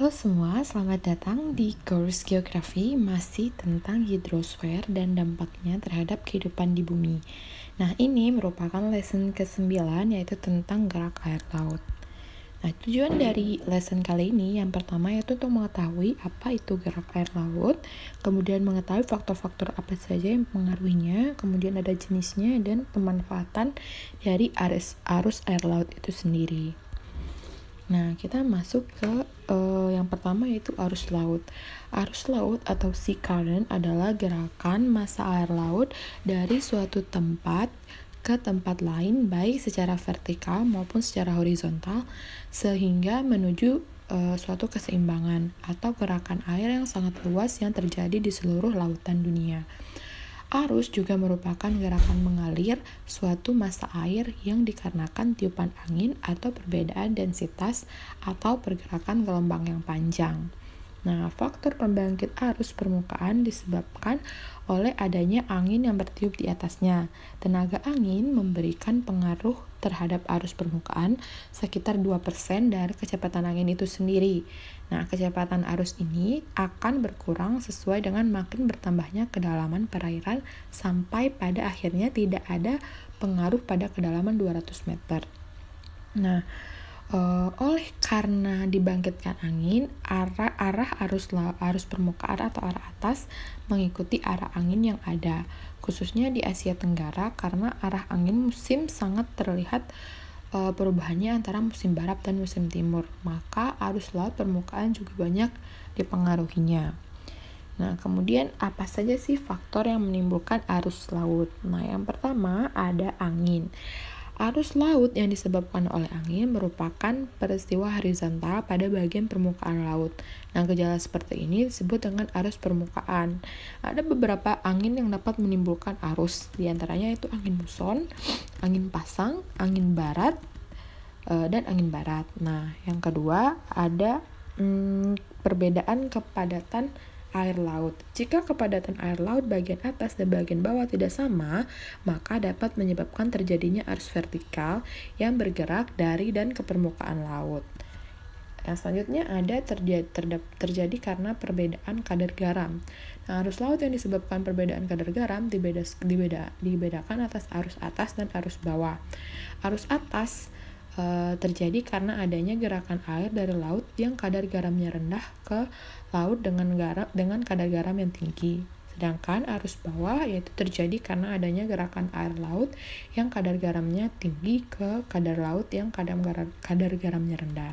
Halo semua, selamat datang di Course Geografi masih tentang hidrosfer dan dampaknya terhadap kehidupan di bumi. Nah, ini merupakan lesson ke-9 yaitu tentang gerak air laut. Nah, tujuan dari lesson kali ini yang pertama yaitu untuk mengetahui apa itu gerak air laut, kemudian mengetahui faktor-faktor apa saja yang mempengaruhinya, kemudian ada jenisnya dan pemanfaatan dari arus, arus air laut itu sendiri. Nah, kita masuk ke uh, yang pertama yaitu arus laut. Arus laut atau sea current adalah gerakan massa air laut dari suatu tempat ke tempat lain baik secara vertikal maupun secara horizontal sehingga menuju uh, suatu keseimbangan atau gerakan air yang sangat luas yang terjadi di seluruh lautan dunia. Arus juga merupakan gerakan mengalir suatu massa air yang dikarenakan tiupan angin atau perbedaan densitas atau pergerakan gelombang yang panjang. Nah, faktor pembangkit arus permukaan disebabkan oleh adanya angin yang bertiup di atasnya. Tenaga angin memberikan pengaruh terhadap arus permukaan sekitar 2% dari kecepatan angin itu sendiri. Nah, kecepatan arus ini akan berkurang sesuai dengan makin bertambahnya kedalaman perairan sampai pada akhirnya tidak ada pengaruh pada kedalaman 200 meter. Nah, uh, oleh karena dibangkitkan angin, arah arah arus arus permukaan atau arah atas mengikuti arah angin yang ada, khususnya di Asia Tenggara karena arah angin musim sangat terlihat uh, perubahannya antara musim barat dan musim timur, maka arus laut permukaan juga banyak dipengaruhinya. Nah, kemudian apa saja sih faktor yang menimbulkan arus laut? Nah, yang pertama ada angin. Arus laut yang disebabkan oleh angin merupakan peristiwa horizontal pada bagian permukaan laut. Nah, gejala seperti ini disebut dengan arus permukaan. Ada beberapa angin yang dapat menimbulkan arus, diantaranya itu angin muson, angin pasang, angin barat, eh, dan angin barat. Nah, yang kedua ada hmm, perbedaan kepadatan air laut. Jika kepadatan air laut bagian atas dan bagian bawah tidak sama, maka dapat menyebabkan terjadinya arus vertikal yang bergerak dari dan ke permukaan laut. Yang selanjutnya ada terjadi, terjadi karena perbedaan kadar garam. Nah, arus laut yang disebabkan perbedaan kadar garam dibeda, dibeda, dibedakan atas arus atas dan arus bawah. Arus atas Eh, terjadi karena adanya gerakan air dari laut yang kadar garamnya rendah ke laut dengan garam dengan kadar garam yang tinggi. Sedangkan arus bawah yaitu terjadi karena adanya gerakan air laut yang kadar garamnya tinggi ke kadar laut yang kadar garam, kadar garamnya rendah.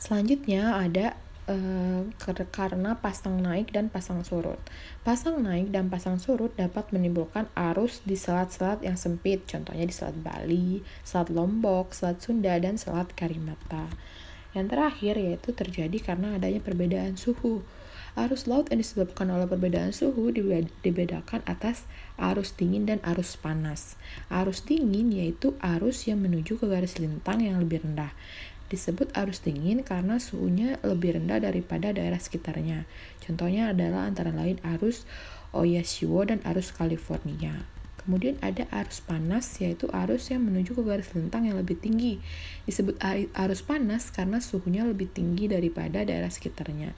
Selanjutnya ada Eh, karena pasang naik dan pasang surut. Pasang naik dan pasang surut dapat menimbulkan arus di selat-selat yang sempit, contohnya di selat Bali, selat Lombok, selat Sunda, dan selat Karimata. Yang terakhir yaitu terjadi karena adanya perbedaan suhu. Arus laut yang disebabkan oleh perbedaan suhu dibedakan atas arus dingin dan arus panas. Arus dingin yaitu arus yang menuju ke garis lintang yang lebih rendah disebut arus dingin karena suhunya lebih rendah daripada daerah sekitarnya. Contohnya adalah antara lain arus Oyashiwo dan arus California. Kemudian ada arus panas, yaitu arus yang menuju ke garis lintang yang lebih tinggi. Disebut arus panas karena suhunya lebih tinggi daripada daerah sekitarnya.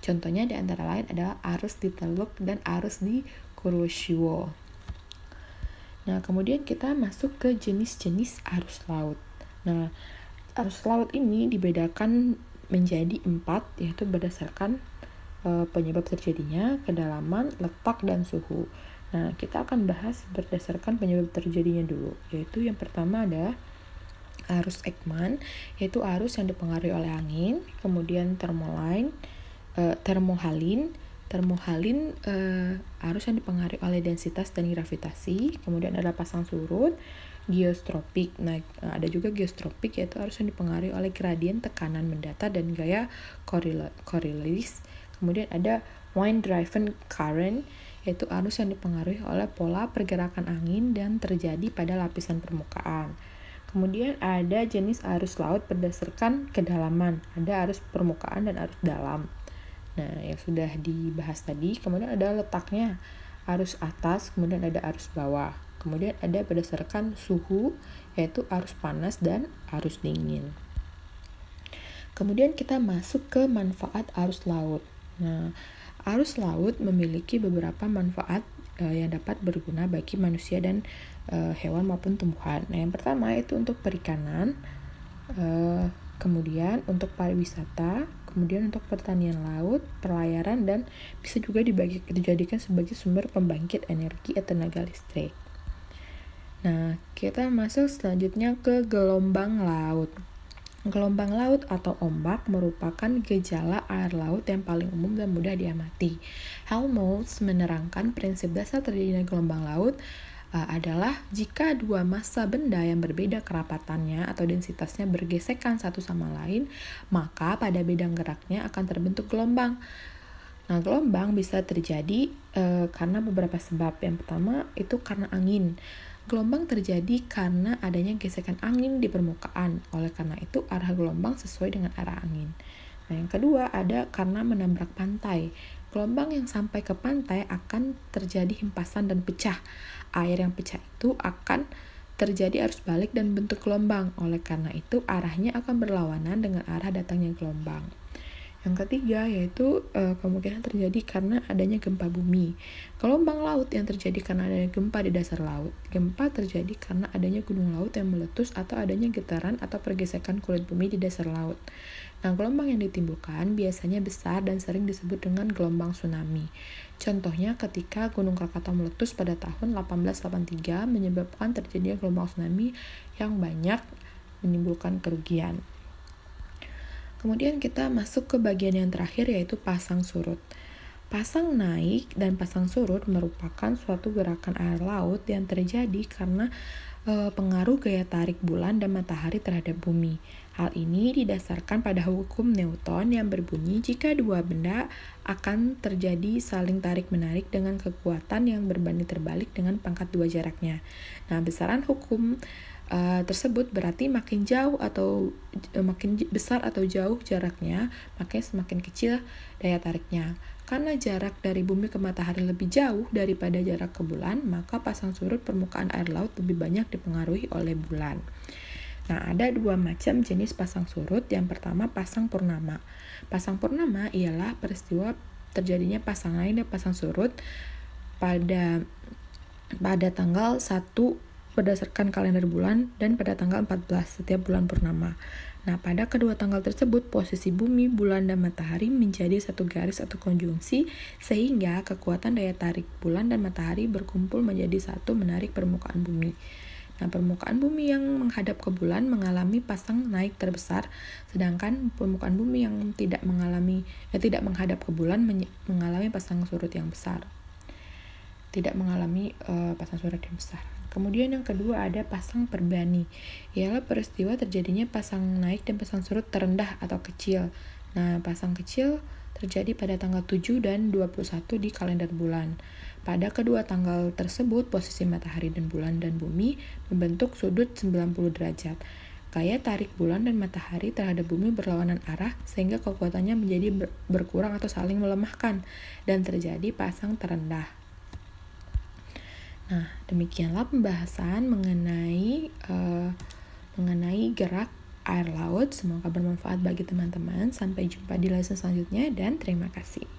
Contohnya di antara lain adalah arus di Teluk dan arus di Kuroshiwo. Nah, kemudian kita masuk ke jenis-jenis arus laut. Nah, arus laut ini dibedakan menjadi empat yaitu berdasarkan eh, penyebab terjadinya, kedalaman, letak dan suhu. Nah, kita akan bahas berdasarkan penyebab terjadinya dulu, yaitu yang pertama ada arus Ekman, yaitu arus yang dipengaruhi oleh angin, kemudian termolain, e, eh, termohalin, Termohalin uh, arus yang dipengaruhi oleh densitas dan gravitasi, kemudian ada pasang surut, geostropik. Nah, eh, ada juga geostropik yaitu arus yang dipengaruhi oleh gradien tekanan mendatar dan gaya coriolis. Kemudian ada wind driven current yaitu arus yang dipengaruhi oleh pola pergerakan angin dan terjadi pada lapisan permukaan. Kemudian ada jenis arus laut berdasarkan kedalaman, ada arus permukaan dan arus dalam. Nah, yang sudah dibahas tadi, kemudian ada letaknya arus atas, kemudian ada arus bawah. Kemudian ada berdasarkan suhu, yaitu arus panas dan arus dingin. Kemudian kita masuk ke manfaat arus laut. Nah, arus laut memiliki beberapa manfaat eh, yang dapat berguna bagi manusia dan e, hewan maupun tumbuhan. Nah, yang pertama itu untuk perikanan, e, kemudian untuk pariwisata, kemudian untuk pertanian laut, pelayaran, dan bisa juga dibagi, dijadikan sebagai sumber pembangkit energi atau tenaga listrik. Nah, kita masuk selanjutnya ke gelombang laut. Gelombang laut atau ombak merupakan gejala air laut yang paling umum dan mudah diamati. Helmholtz menerangkan prinsip dasar terjadinya gelombang laut Eh, adalah jika dua massa benda yang berbeda kerapatannya atau densitasnya bergesekan satu sama lain, maka pada bidang geraknya akan terbentuk gelombang. Nah, gelombang bisa terjadi e, karena beberapa sebab. Yang pertama itu karena angin. Gelombang terjadi karena adanya gesekan angin di permukaan. Oleh karena itu, arah gelombang sesuai dengan arah angin. Nah, yang kedua ada karena menabrak pantai. Gelombang yang sampai ke pantai akan terjadi hempasan dan pecah. Air yang pecah itu akan terjadi arus balik dan bentuk gelombang. Oleh karena itu, arahnya akan berlawanan dengan arah datangnya gelombang. Yang ketiga yaitu uh, kemungkinan terjadi karena adanya gempa bumi. Gelombang laut yang terjadi karena adanya gempa di dasar laut. Gempa terjadi karena adanya gunung laut yang meletus atau adanya getaran atau pergesekan kulit bumi di dasar laut. Nah, gelombang yang ditimbulkan biasanya besar dan sering disebut dengan gelombang tsunami. Contohnya ketika Gunung Krakatau meletus pada tahun 1883 menyebabkan terjadinya gelombang tsunami yang banyak menimbulkan kerugian. Kemudian kita masuk ke bagian yang terakhir yaitu pasang surut. Pasang naik dan pasang surut merupakan suatu gerakan air laut yang terjadi karena e, pengaruh gaya tarik bulan dan matahari terhadap bumi. Hal ini didasarkan pada hukum Newton yang berbunyi jika dua benda akan terjadi saling tarik-menarik dengan kekuatan yang berbanding terbalik dengan pangkat dua jaraknya. Nah, besaran hukum Eh, tersebut berarti makin jauh atau eh, makin besar atau jauh jaraknya, makanya semakin kecil daya tariknya. Karena jarak dari bumi ke matahari lebih jauh daripada jarak ke bulan, maka pasang surut permukaan air laut lebih banyak dipengaruhi oleh bulan. Nah, ada dua macam jenis pasang surut. Yang pertama, pasang purnama. Pasang purnama ialah peristiwa terjadinya pasang dan pasang surut pada pada tanggal 1 berdasarkan kalender bulan dan pada tanggal 14 setiap bulan purnama. Nah, pada kedua tanggal tersebut, posisi bumi, bulan, dan matahari menjadi satu garis atau konjungsi, sehingga kekuatan daya tarik bulan dan matahari berkumpul menjadi satu menarik permukaan bumi. Nah, permukaan bumi yang menghadap ke bulan mengalami pasang naik terbesar, sedangkan permukaan bumi yang tidak mengalami eh, tidak menghadap ke bulan mengalami pasang surut yang besar. Tidak mengalami uh, pasang surut yang besar. Kemudian yang kedua ada pasang perbani, ialah peristiwa terjadinya pasang naik dan pasang surut terendah atau kecil. Nah, pasang kecil terjadi pada tanggal 7 dan 21 di kalender bulan. Pada kedua tanggal tersebut, posisi matahari dan bulan dan bumi membentuk sudut 90 derajat. Kaya tarik bulan dan matahari terhadap bumi berlawanan arah sehingga kekuatannya menjadi berkurang atau saling melemahkan dan terjadi pasang terendah Nah, demikianlah pembahasan mengenai uh, mengenai gerak air laut. Semoga bermanfaat bagi teman-teman. Sampai jumpa di lesson selanjutnya dan terima kasih.